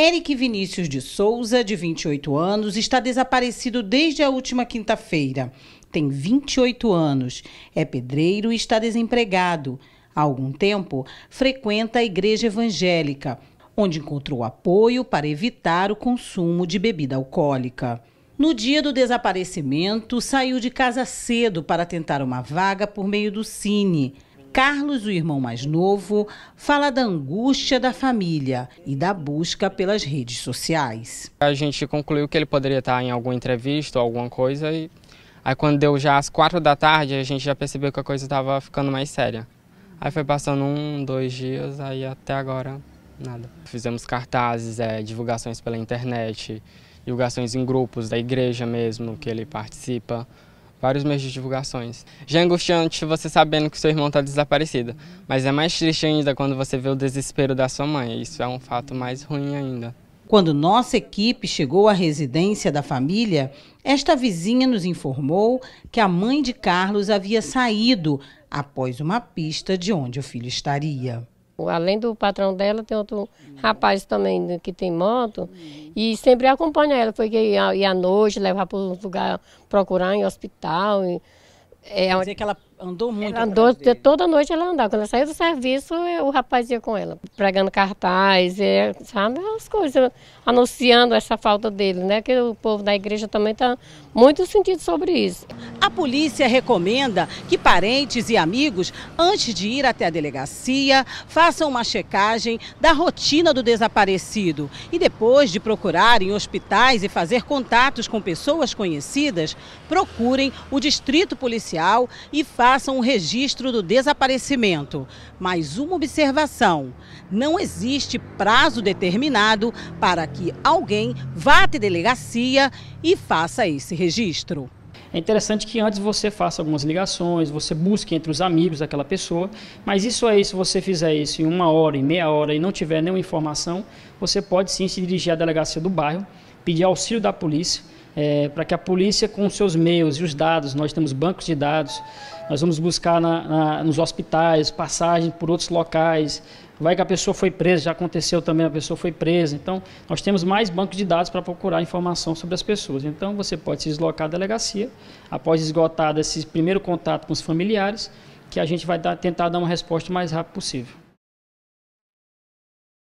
Eric Vinícius de Souza, de 28 anos, está desaparecido desde a última quinta-feira. Tem 28 anos, é pedreiro e está desempregado. Há algum tempo, frequenta a igreja evangélica, onde encontrou apoio para evitar o consumo de bebida alcoólica. No dia do desaparecimento, saiu de casa cedo para tentar uma vaga por meio do Cine. Carlos, o irmão mais novo, fala da angústia da família e da busca pelas redes sociais. A gente concluiu que ele poderia estar em alguma entrevista ou alguma coisa e aí quando deu já às quatro da tarde a gente já percebeu que a coisa estava ficando mais séria. Aí foi passando um, dois dias, aí até agora nada. Fizemos cartazes, é, divulgações pela internet, divulgações em grupos da igreja mesmo que ele participa vários meios de divulgações. Já é angustiante você sabendo que seu irmão está desaparecido, mas é mais triste ainda quando você vê o desespero da sua mãe. Isso é um fato mais ruim ainda. Quando nossa equipe chegou à residência da família, esta vizinha nos informou que a mãe de Carlos havia saído após uma pista de onde o filho estaria. Tipo, além do patrão dela, tem outro rapaz também que tem moto. E sempre acompanha ela, foi que ia, ia à noite, levar para um lugar, procurar em hospital. E, é, Quer dizer que ela andou muito? Ela andou, toda noite ela andava. Quando ela saiu do serviço, eu, o rapaz ia com ela, pregando cartaz, é, sabe, as coisas, anunciando essa falta dele, né? Que o povo da igreja também está muito sentido sobre isso. A polícia recomenda que parentes e amigos, antes de ir até a delegacia, façam uma checagem da rotina do desaparecido e depois de procurarem hospitais e fazer contatos com pessoas conhecidas, procurem o distrito policial e façam façam o registro do desaparecimento. Mas uma observação: não existe prazo determinado para que alguém vá até delegacia e faça esse registro. É interessante que antes você faça algumas ligações, você busque entre os amigos daquela pessoa, mas isso aí, se você fizer isso em uma hora, em meia hora e não tiver nenhuma informação, você pode sim se dirigir à delegacia do bairro, pedir auxílio da polícia é, para que a polícia, com seus meios e os dados, nós temos bancos de dados, nós vamos buscar na, na, nos hospitais, passagem por outros locais, vai que a pessoa foi presa, já aconteceu também, a pessoa foi presa. Então, nós temos mais bancos de dados para procurar informação sobre as pessoas. Então, você pode se deslocar à delegacia, após esgotado esse primeiro contato com os familiares, que a gente vai dar, tentar dar uma resposta o mais rápido possível.